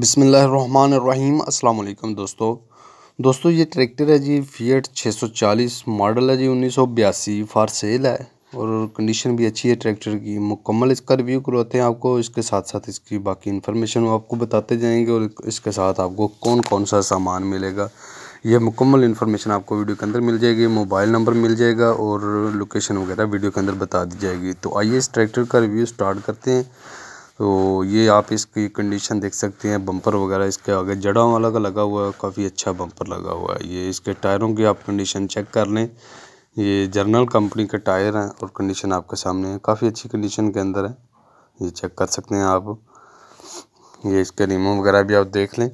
बसमीम् अल्लाम दोस्तों दोस्तों ये ट्रैक्टर है जी फीएट 640 मॉडल है जी उन्नीस सौ बयासी फार सेल है और कंडीशन भी अच्छी है ट्रैक्टर की मुकम्मल इसका रिव्यू करवाते हैं आपको इसके साथ साथ इसकी बाकी इन्फॉर्मेशन आपको बताते जाएंगे और इसके साथ आपको कौन कौन सा सामान मिलेगा यह मुकम्मल इन्फॉर्मेशन आपको वीडियो के अंदर मिल जाएगी मोबाइल नंबर मिल जाएगा और लोकेशन वगैरह वीडियो के अंदर बता दी जाएगी तो आइए इस ट्रैक्टर का रिव्यू स्टार्ट करते हैं तो ये आप इसकी कंडीशन देख सकते हैं बम्पर वगैरह इसके आगे जड़ा वाला का लगा हुआ है काफ़ी अच्छा बम्पर लगा हुआ है ये इसके टायरों की आप कंडीशन चेक कर लें ये जर्नल कंपनी के टायर हैं और कंडीशन आपके सामने है काफ़ी अच्छी कंडीशन के अंदर है ये चेक कर सकते हैं आप ये इसके रिमो वगैरह भी आप देख लें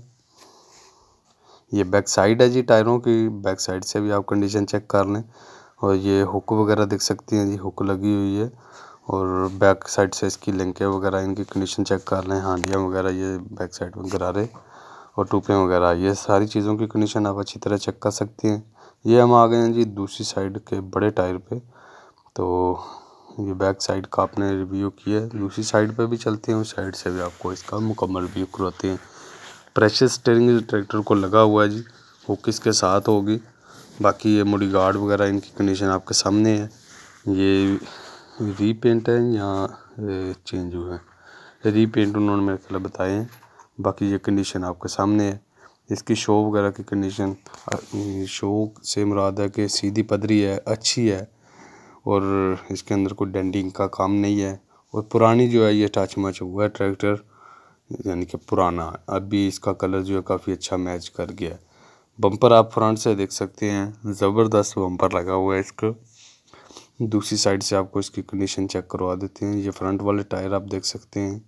ये बैक साइड है जी टायरों की बैक साइड से भी आप कंडीशन चेक कर लें और ये हुक वगैरह देख सकते हैं जी हुक लगी हुई है और बैक साइड से इसकी लिंकें वगैरह इनकी कंडीशन चेक कर लें हांडियाँ वगैरह ये बैक साइड में गरारे और टूपें वगैरह ये सारी चीज़ों की कंडीशन आप अच्छी तरह चेक कर सकते हैं ये हम आ गए हैं जी दूसरी साइड के बड़े टायर पे तो ये बैक साइड का आपने रिव्यू किया है दूसरी साइड पर भी चलते हैं उस साइड से भी आपको इसका मुकम्मल रिव्यू करवाते हैं प्रेशर स्टेयरिंग ट्रैक्टर को लगा हुआ है जी वो किसके साथ होगी बाकी ये मुड़ी गार्ड वगैरह इनकी कंडीशन आपके सामने है ये रीपेंट है या चेंज हुआ है रीपेंट उन्होंने मेरे ख्याल बताए हैं बाकी ये कंडीशन आपके सामने है इसकी शो वगैरह की कंडीशन शो से मुराद है कि सीधी पदरी है अच्छी है और इसके अंदर कोई डेंडिंग का काम नहीं है और पुरानी जो है ये टच मच हुआ है ट्रैक्टर यानी कि पुराना अभी इसका कलर जो है काफ़ी अच्छा मैच कर गया है बम्पर आप फ्रंट से देख सकते हैं ज़बरदस्त बम्पर लगा हुआ है इसको दूसरी साइड से आपको इसकी कंडीशन चेक करवा देते हैं ये फ्रंट वाले टायर आप देख सकते हैं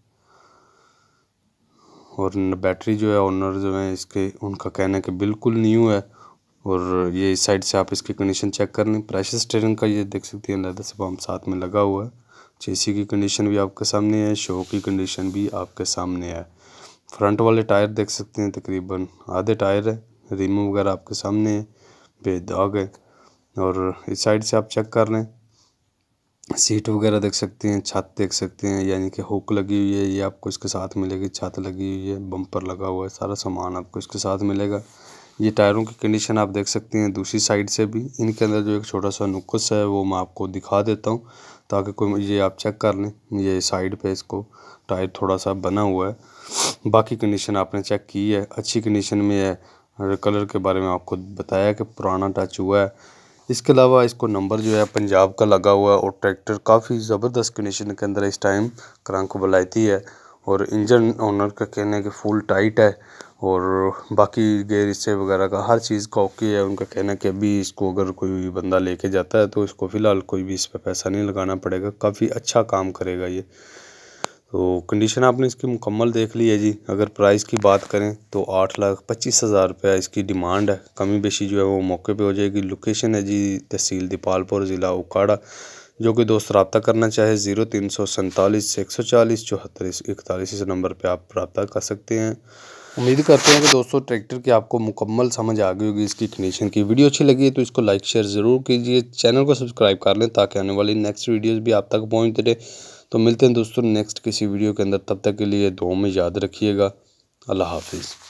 और बैटरी जो है ऑनर जो है इसके उनका कहना है कि बिल्कुल न्यू है और ये इस साइड से आप इसकी कंडीशन चेक कर लें प्रेशर स्टेरिंग का ये देख सकते हैं लैदर से पम्प साथ में लगा हुआ है चेसी की कंडीशन भी आपके सामने है शो की कंडीशन भी आपके सामने है फ्रंट वाले टायर देख सकते हैं तकरीबन आधे टायर है रिमू वगैरह आपके सामने है बेदाग है और इस साइड से आप चेक कर लें सीट वगैरह देख सकते हैं छत देख सकते हैं यानी कि हुक लगी हुई है ये आपको इसके साथ मिलेगी छत लगी हुई है बम्पर लगा हुआ है सारा सामान आपको इसके साथ मिलेगा ये टायरों की कंडीशन आप देख सकते हैं दूसरी साइड से भी इनके अंदर जो एक छोटा सा नुकस है वो मैं आपको दिखा देता हूँ ताकि कोई ये आप चेक कर लें ये साइड पे इसको टायर थोड़ा सा बना हुआ है बाकी कंडीशन आपने चेक की है अच्छी कंडीशन में है कलर के बारे में आपको बताया कि पुराना टच हुआ है इसके अलावा इसको नंबर जो है पंजाब का लगा हुआ है और ट्रैक्टर काफ़ी ज़बरदस्त कंडीशन के अंदर इस टाइम क्रांक बुलाती है और इंजन ओनर का कहना है कि फुल टाइट है और बाकी गेयर हिस्से वगैरह का हर चीज़ का ओके है उनका कहना है कि अभी इसको अगर कोई बंदा लेके जाता है तो इसको फ़िलहाल कोई भी इस पर पैसा नहीं लगाना पड़ेगा काफ़ी अच्छा काम करेगा ये तो कंडीशन आपने इसकी मुकम्मल देख ली है जी अगर प्राइस की बात करें तो आठ लाख पच्चीस हज़ार रुपया इसकी डिमांड है कमी बेशी जो है वो मौके पे हो जाएगी लोकेशन है जी तहसील दीपालपुर ज़िला उकाड़ा जो कि दोस्त रबता करना चाहे ज़ीरो तीन सौ सैंतालीस एक सौ चालीस चौहत्तर इकतालीस इस नंबर पर आप रबा कर सकते हैं उम्मीद करते हैं कि दोस्तों ट्रैक्टर की आपको मुकम्मल समझ आ गई होगी इसकी कंडीशन की वीडियो अच्छी लगी है तो इसको लाइक शेयर ज़रूर कीजिए चैनल को सब्सक्राइब कर लें ताकि आने वाली नेक्स्ट वीडियोज़ भी आप तक पहुँचते रहे तो मिलते हैं दोस्तों नेक्स्ट किसी वीडियो के अंदर तब तक के लिए दो में याद रखिएगा अल्लाह हाफिज़